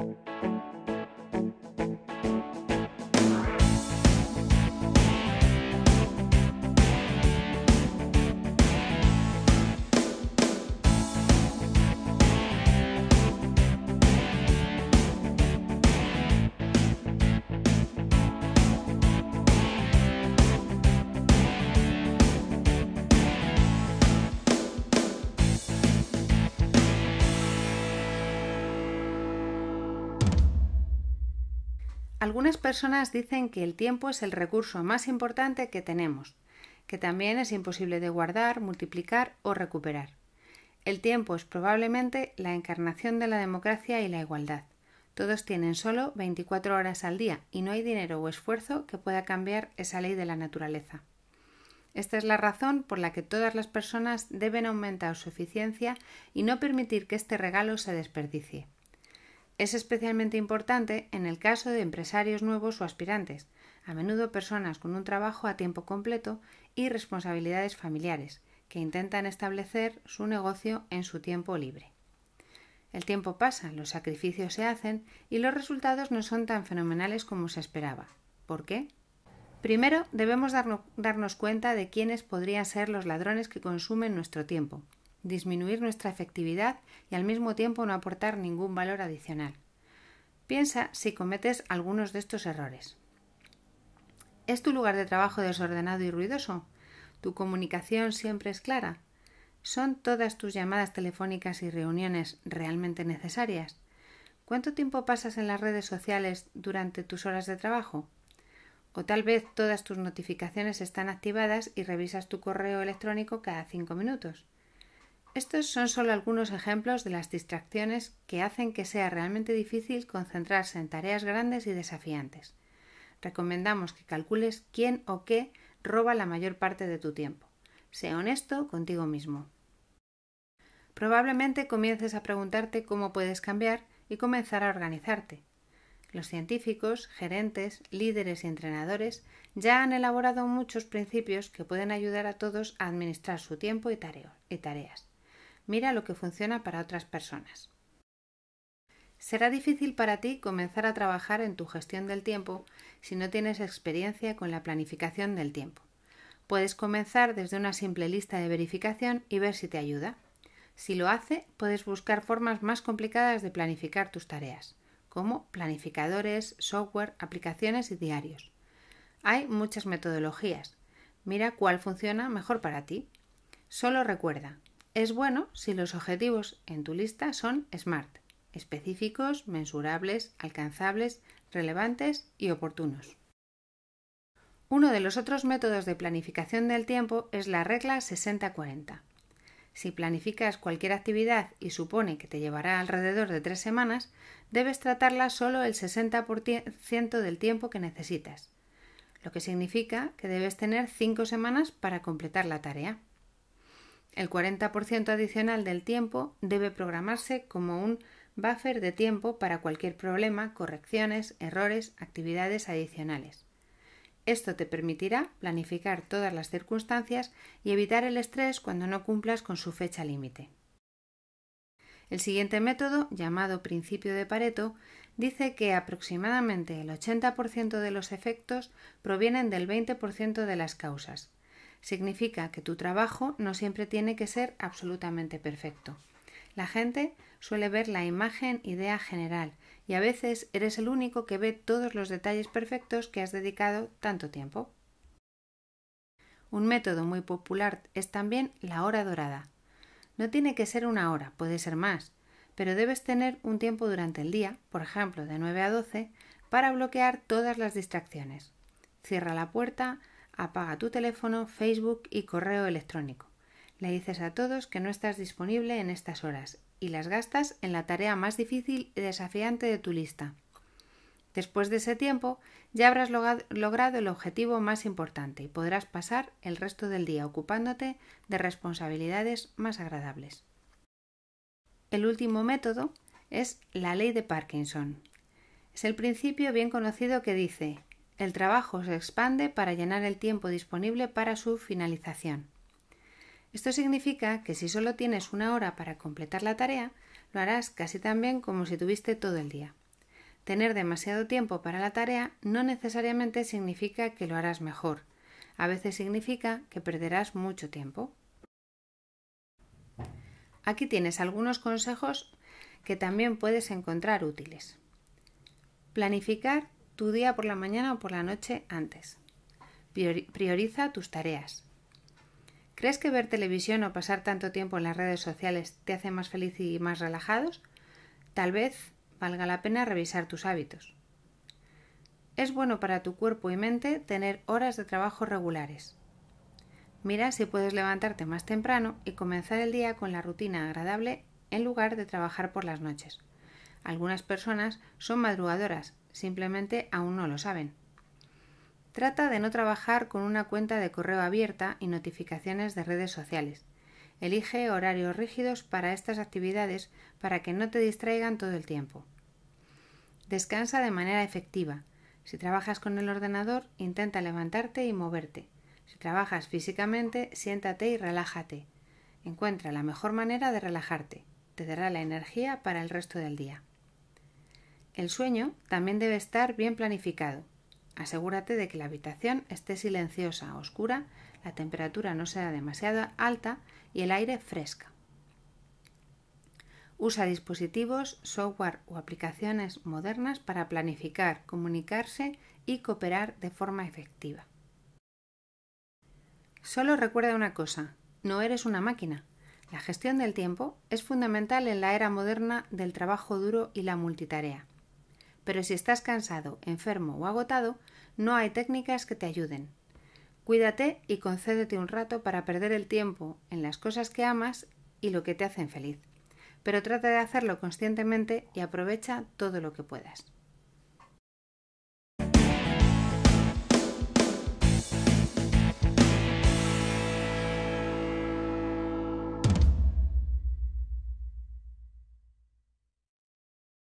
Thank you. Algunas personas dicen que el tiempo es el recurso más importante que tenemos, que también es imposible de guardar, multiplicar o recuperar. El tiempo es probablemente la encarnación de la democracia y la igualdad. Todos tienen solo 24 horas al día y no hay dinero o esfuerzo que pueda cambiar esa ley de la naturaleza. Esta es la razón por la que todas las personas deben aumentar su eficiencia y no permitir que este regalo se desperdicie. Es especialmente importante en el caso de empresarios nuevos o aspirantes, a menudo personas con un trabajo a tiempo completo y responsabilidades familiares, que intentan establecer su negocio en su tiempo libre. El tiempo pasa, los sacrificios se hacen y los resultados no son tan fenomenales como se esperaba. ¿Por qué? Primero, debemos darnos, cuenta de quiénes podrían ser los ladrones que consumen nuestro tiempo, disminuir nuestra efectividad y al mismo tiempo no aportar ningún valor adicional. Piensa si cometes algunos de estos errores. ¿Es tu lugar de trabajo desordenado y ruidoso? ¿Tu comunicación siempre es clara? ¿Son todas tus llamadas telefónicas y reuniones realmente necesarias? ¿Cuánto tiempo pasas en las redes sociales durante tus horas de trabajo? O tal vez todas tus notificaciones están activadas y revisas tu correo electrónico cada cinco minutos. Estos son solo algunos ejemplos de las distracciones que hacen que sea realmente difícil concentrarse en tareas grandes y desafiantes. Recomendamos que calcules quién o qué roba la mayor parte de tu tiempo. Sea honesto contigo mismo. Probablemente comiences a preguntarte cómo puedes cambiar y comenzar a organizarte. Los científicos, gerentes, líderes y entrenadores ya han elaborado muchos principios que pueden ayudar a todos a administrar su tiempo y tareas Mira lo que funciona para otras personas. Será difícil para ti comenzar a trabajar en tu gestión del tiempo si no tienes experiencia con la planificación del tiempo. Puedes comenzar desde una simple lista de verificación y ver si te ayuda. Si lo hace, puedes buscar formas más complicadas de planificar tus tareas, como planificadores, software, aplicaciones y diarios. Hay muchas metodologías. Mira cuál funciona mejor para ti. Solo recuerda, es bueno si los objetivos en tu lista son SMART, específicos, mensurables, alcanzables, relevantes y oportunos. Uno de los otros métodos de planificación del tiempo es la regla 60-40. Si planificas cualquier actividad y supone que te llevará alrededor de tres semanas, debes tratarla solo el 60% del tiempo que necesitas, lo que significa que debes tener cinco semanas para completar la tarea. El 40% adicional del tiempo debe programarse como un buffer de tiempo para cualquier problema, correcciones, errores, actividades adicionales. Esto te permitirá planificar todas las circunstancias y evitar el estrés cuando no cumplas con su fecha límite. El siguiente método, llamado principio de Pareto, dice que aproximadamente el 80% de los efectos provienen del 20% de las causas, Significa que tu trabajo no siempre tiene que ser absolutamente perfecto. La gente suele ver la imagen idea general y a veces eres el único que ve todos los detalles perfectos que has dedicado tanto tiempo. Un método muy popular es también la hora dorada. No tiene que ser una hora, puede ser más, pero debes tener un tiempo durante el día, por ejemplo de 9 a 12, para bloquear todas las distracciones. Cierra la puerta, apaga tu teléfono, Facebook y correo electrónico. Le dices a todos que no estás disponible en estas horas y las gastas en la tarea más difícil y desafiante de tu lista. Después de ese tiempo ya habrás logrado el objetivo más importante y podrás pasar el resto del día ocupándote de responsabilidades más agradables. El último método es la ley de Parkinson. Es el principio bien conocido que dice el trabajo se expande para llenar el tiempo disponible para su finalización. Esto significa que si solo tienes una hora para completar la tarea, lo harás casi tan bien como si tuviste todo el día. Tener demasiado tiempo para la tarea no necesariamente significa que lo harás mejor, a veces significa que perderás mucho tiempo. Aquí tienes algunos consejos que también puedes encontrar útiles. Planificar tu día por la mañana o por la noche antes. Prioriza tus tareas. ¿Crees que ver televisión o pasar tanto tiempo en las redes sociales te hace más feliz y más relajados? Tal vez valga la pena revisar tus hábitos. Es bueno para tu cuerpo y mente tener horas de trabajo regulares. Mira si puedes levantarte más temprano y comenzar el día con la rutina agradable en lugar de trabajar por las noches. Algunas personas son madrugadoras simplemente aún no lo saben. Trata de no trabajar con una cuenta de correo abierta y notificaciones de redes sociales. Elige horarios rígidos para estas actividades para que no te distraigan todo el tiempo. Descansa de manera efectiva. Si trabajas con el ordenador, intenta levantarte y moverte. Si trabajas físicamente, siéntate y relájate. Encuentra la mejor manera de relajarte. Te dará la energía para el resto del día. El sueño también debe estar bien planificado. Asegúrate de que la habitación esté silenciosa, oscura, la temperatura no sea demasiado alta y el aire fresca. Usa dispositivos, software o aplicaciones modernas para planificar, comunicarse y cooperar de forma efectiva. Solo recuerda una cosa, no eres una máquina. La gestión del tiempo es fundamental en la era moderna del trabajo duro y la multitarea pero si estás cansado, enfermo o agotado, no hay técnicas que te ayuden. Cuídate y concédete un rato para perder el tiempo en las cosas que amas y lo que te hacen feliz, pero trata de hacerlo conscientemente y aprovecha todo lo que puedas.